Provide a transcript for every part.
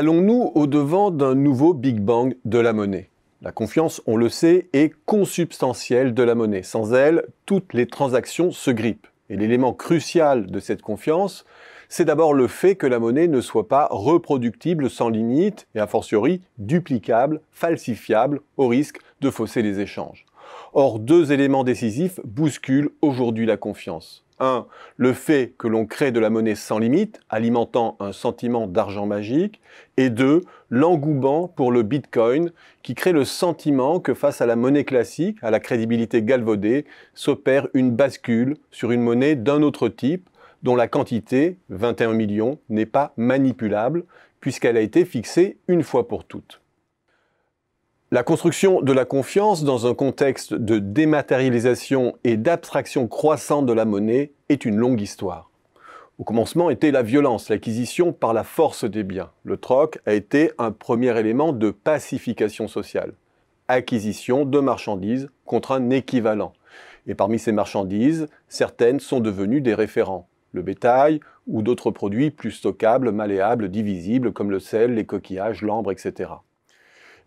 Allons-nous au-devant d'un nouveau Big Bang de la monnaie La confiance, on le sait, est consubstantielle de la monnaie. Sans elle, toutes les transactions se grippent. Et l'élément crucial de cette confiance, c'est d'abord le fait que la monnaie ne soit pas reproductible sans limite et a fortiori duplicable, falsifiable, au risque de fausser les échanges. Or, deux éléments décisifs bousculent aujourd'hui la confiance. 1. Le fait que l'on crée de la monnaie sans limite, alimentant un sentiment d'argent magique. Et 2. L'engouement pour le Bitcoin, qui crée le sentiment que face à la monnaie classique, à la crédibilité galvaudée, s'opère une bascule sur une monnaie d'un autre type, dont la quantité, 21 millions, n'est pas manipulable, puisqu'elle a été fixée une fois pour toutes. La construction de la confiance dans un contexte de dématérialisation et d'abstraction croissante de la monnaie est une longue histoire. Au commencement était la violence, l'acquisition par la force des biens. Le troc a été un premier élément de pacification sociale. Acquisition de marchandises contre un équivalent. Et parmi ces marchandises, certaines sont devenues des référents. Le bétail ou d'autres produits plus stockables, malléables, divisibles comme le sel, les coquillages, l'ambre, etc.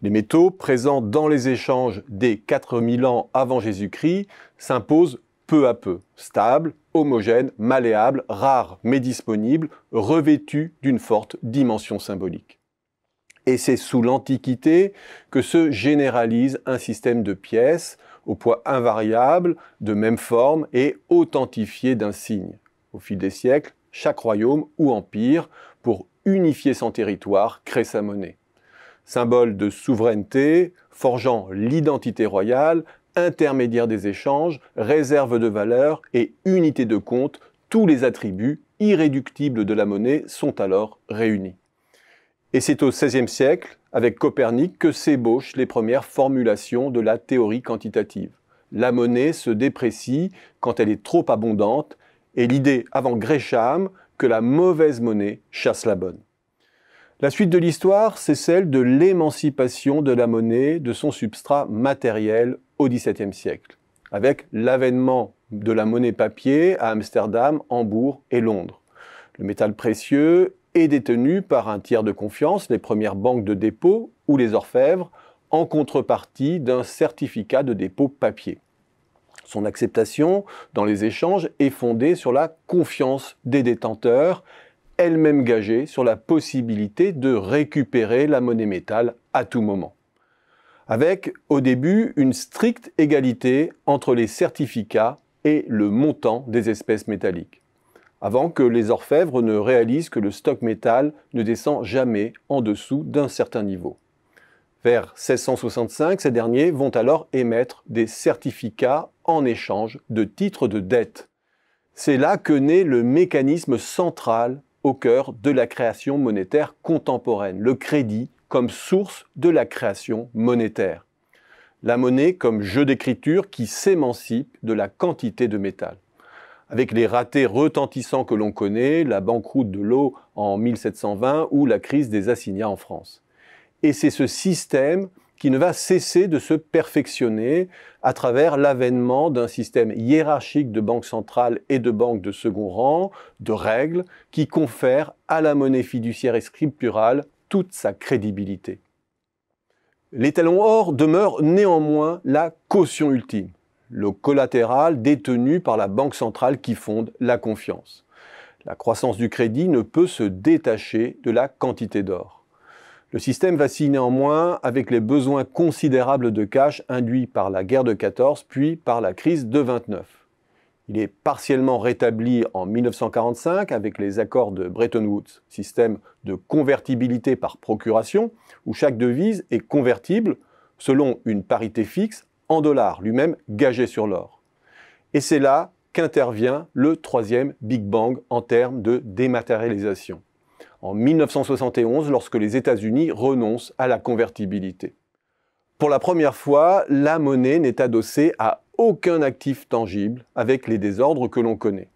Les métaux présents dans les échanges des 4000 ans avant Jésus-Christ s'imposent peu à peu, stables, homogènes, malléables, rares mais disponibles, revêtus d'une forte dimension symbolique. Et c'est sous l'Antiquité que se généralise un système de pièces au poids invariable, de même forme et authentifié d'un signe. Au fil des siècles, chaque royaume ou empire, pour unifier son territoire, crée sa monnaie symbole de souveraineté, forgeant l'identité royale, intermédiaire des échanges, réserve de valeur et unité de compte, tous les attributs irréductibles de la monnaie sont alors réunis. Et c'est au XVIe siècle, avec Copernic, que s'ébauchent les premières formulations de la théorie quantitative. La monnaie se déprécie quand elle est trop abondante, et l'idée avant Gresham que la mauvaise monnaie chasse la bonne. La suite de l'histoire, c'est celle de l'émancipation de la monnaie de son substrat matériel au XVIIe siècle, avec l'avènement de la monnaie papier à Amsterdam, Hambourg et Londres. Le métal précieux est détenu par un tiers de confiance, les premières banques de dépôt ou les orfèvres, en contrepartie d'un certificat de dépôt papier. Son acceptation dans les échanges est fondée sur la confiance des détenteurs elle-même gagée sur la possibilité de récupérer la monnaie métal à tout moment. Avec, au début, une stricte égalité entre les certificats et le montant des espèces métalliques, avant que les orfèvres ne réalisent que le stock métal ne descend jamais en dessous d'un certain niveau. Vers 1665, ces derniers vont alors émettre des certificats en échange de titres de dette. C'est là que naît le mécanisme central au cœur de la création monétaire contemporaine, le crédit comme source de la création monétaire, la monnaie comme jeu d'écriture qui s'émancipe de la quantité de métal. Avec les ratés retentissants que l'on connaît, la banqueroute de l'eau en 1720 ou la crise des assignats en France. Et c'est ce système qui ne va cesser de se perfectionner à travers l'avènement d'un système hiérarchique de banques centrales et de banques de second rang, de règles, qui confèrent à la monnaie fiduciaire et scripturale toute sa crédibilité. L'étalon or demeure néanmoins la caution ultime, le collatéral détenu par la banque centrale qui fonde la confiance. La croissance du crédit ne peut se détacher de la quantité d'or. Le système vacille néanmoins avec les besoins considérables de cash induits par la guerre de 14 puis par la crise de 29. Il est partiellement rétabli en 1945 avec les accords de Bretton Woods, système de convertibilité par procuration où chaque devise est convertible selon une parité fixe en dollars, lui-même gagé sur l'or. Et c'est là qu'intervient le troisième Big Bang en termes de dématérialisation en 1971 lorsque les États-Unis renoncent à la convertibilité. Pour la première fois, la monnaie n'est adossée à aucun actif tangible avec les désordres que l'on connaît.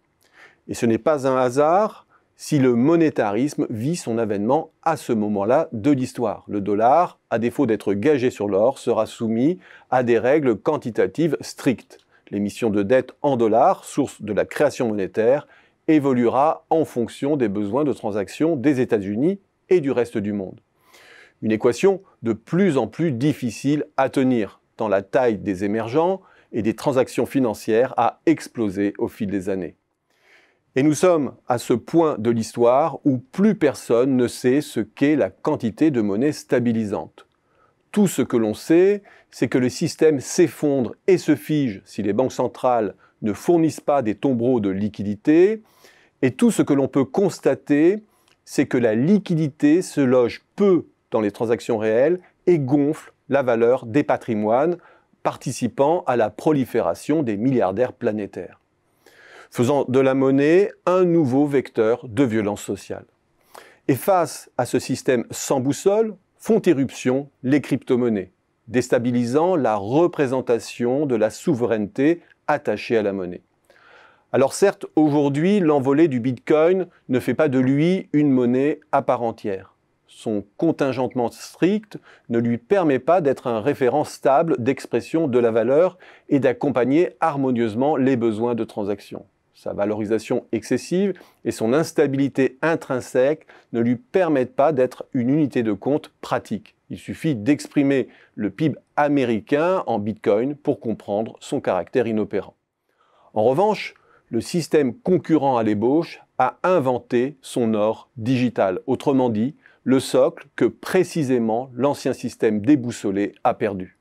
Et ce n'est pas un hasard si le monétarisme vit son avènement à ce moment-là de l'histoire. Le dollar, à défaut d'être gagé sur l'or, sera soumis à des règles quantitatives strictes. L'émission de dette en dollars, source de la création monétaire, évoluera en fonction des besoins de transaction des États-Unis et du reste du monde. Une équation de plus en plus difficile à tenir, tant la taille des émergents et des transactions financières a explosé au fil des années. Et nous sommes à ce point de l'histoire où plus personne ne sait ce qu'est la quantité de monnaie stabilisante. Tout ce que l'on sait, c'est que le système s'effondre et se fige si les banques centrales ne fournissent pas des tombereaux de liquidité. Et tout ce que l'on peut constater, c'est que la liquidité se loge peu dans les transactions réelles et gonfle la valeur des patrimoines, participant à la prolifération des milliardaires planétaires, faisant de la monnaie un nouveau vecteur de violence sociale. Et face à ce système sans boussole, font éruption les crypto-monnaies, déstabilisant la représentation de la souveraineté attachée à la monnaie. Alors certes, aujourd'hui, l'envolée du Bitcoin ne fait pas de lui une monnaie à part entière. Son contingentement strict ne lui permet pas d'être un référent stable d'expression de la valeur et d'accompagner harmonieusement les besoins de transaction sa valorisation excessive et son instabilité intrinsèque ne lui permettent pas d'être une unité de compte pratique. Il suffit d'exprimer le PIB américain en Bitcoin pour comprendre son caractère inopérant. En revanche, le système concurrent à l'ébauche a inventé son or digital, autrement dit, le socle que précisément l'ancien système déboussolé a perdu.